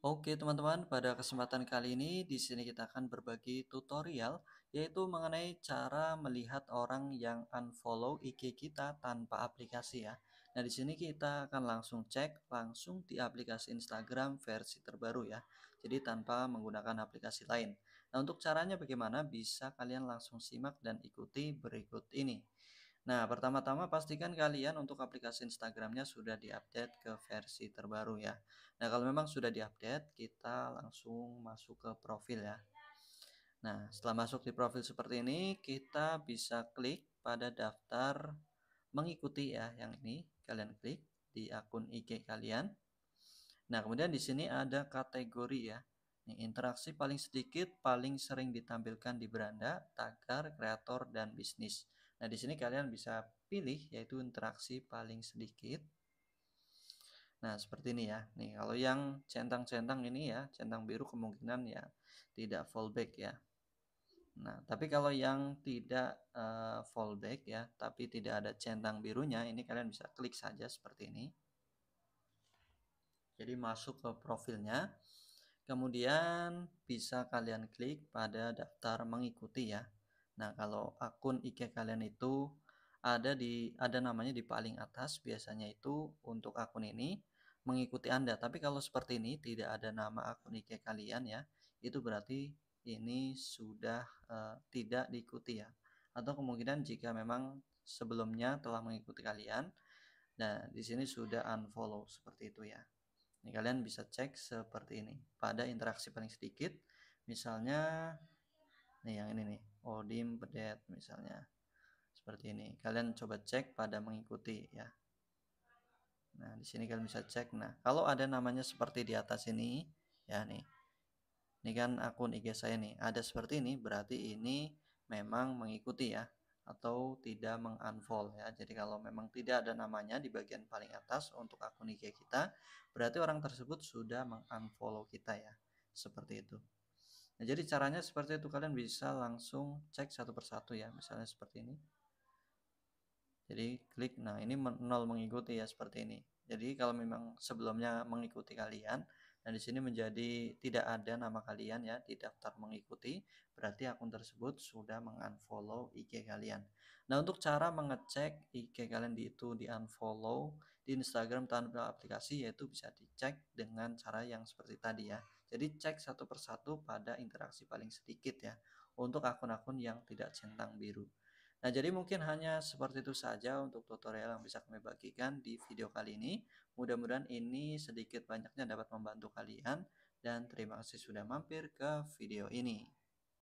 Oke teman-teman, pada kesempatan kali ini di sini kita akan berbagi tutorial yaitu mengenai cara melihat orang yang unfollow IG kita tanpa aplikasi ya. Nah, di sini kita akan langsung cek langsung di aplikasi Instagram versi terbaru ya. Jadi tanpa menggunakan aplikasi lain. Nah, untuk caranya bagaimana bisa kalian langsung simak dan ikuti berikut ini. Nah, pertama-tama pastikan kalian untuk aplikasi Instagramnya sudah diupdate ke versi terbaru ya. Nah, kalau memang sudah diupdate, kita langsung masuk ke profil ya. Nah, setelah masuk di profil seperti ini, kita bisa klik pada daftar mengikuti ya yang ini. Kalian klik di akun IG kalian. Nah, kemudian di sini ada kategori ya. Ini interaksi paling sedikit, paling sering ditampilkan di beranda, tagar, kreator, dan bisnis. Nah, di sini kalian bisa pilih yaitu interaksi paling sedikit. Nah, seperti ini ya. Nih, kalau yang centang-centang ini ya, centang biru kemungkinan ya tidak fallback ya. Nah, tapi kalau yang tidak uh, fallback ya, tapi tidak ada centang birunya, ini kalian bisa klik saja seperti ini. Jadi masuk ke profilnya. Kemudian bisa kalian klik pada daftar mengikuti ya. Nah, kalau akun IG kalian itu ada di ada namanya di paling atas, biasanya itu untuk akun ini mengikuti Anda. Tapi kalau seperti ini tidak ada nama akun IG kalian ya, itu berarti ini sudah uh, tidak diikuti ya. Atau kemungkinan jika memang sebelumnya telah mengikuti kalian. Nah, di sini sudah unfollow seperti itu ya. Ini kalian bisa cek seperti ini. Pada interaksi paling sedikit, misalnya nih yang ini nih. Odim Pedet misalnya seperti ini kalian coba cek pada mengikuti ya nah di sini kalian bisa cek nah kalau ada namanya seperti di atas ini ya nih ini kan akun IG saya nih ada seperti ini berarti ini memang mengikuti ya atau tidak mengunfollow ya. Jadi kalau memang tidak ada namanya di bagian paling atas untuk akun IG kita, berarti orang tersebut sudah mengunfollow kita ya. Seperti itu. Nah, jadi caranya seperti itu kalian bisa langsung cek satu persatu ya, misalnya seperti ini. Jadi klik, nah ini nol mengikuti ya seperti ini. Jadi kalau memang sebelumnya mengikuti kalian, Nah, di sini menjadi tidak ada nama kalian ya di daftar mengikuti, berarti akun tersebut sudah mengunfollow IG kalian. Nah, untuk cara mengecek IG kalian di itu di unfollow di Instagram tanpa aplikasi yaitu bisa dicek dengan cara yang seperti tadi ya. Jadi cek satu persatu pada interaksi paling sedikit ya untuk akun-akun yang tidak centang biru. Nah, jadi mungkin hanya seperti itu saja untuk tutorial yang bisa kami bagikan di video kali ini. Mudah-mudahan ini sedikit banyaknya dapat membantu kalian dan terima kasih sudah mampir ke video ini.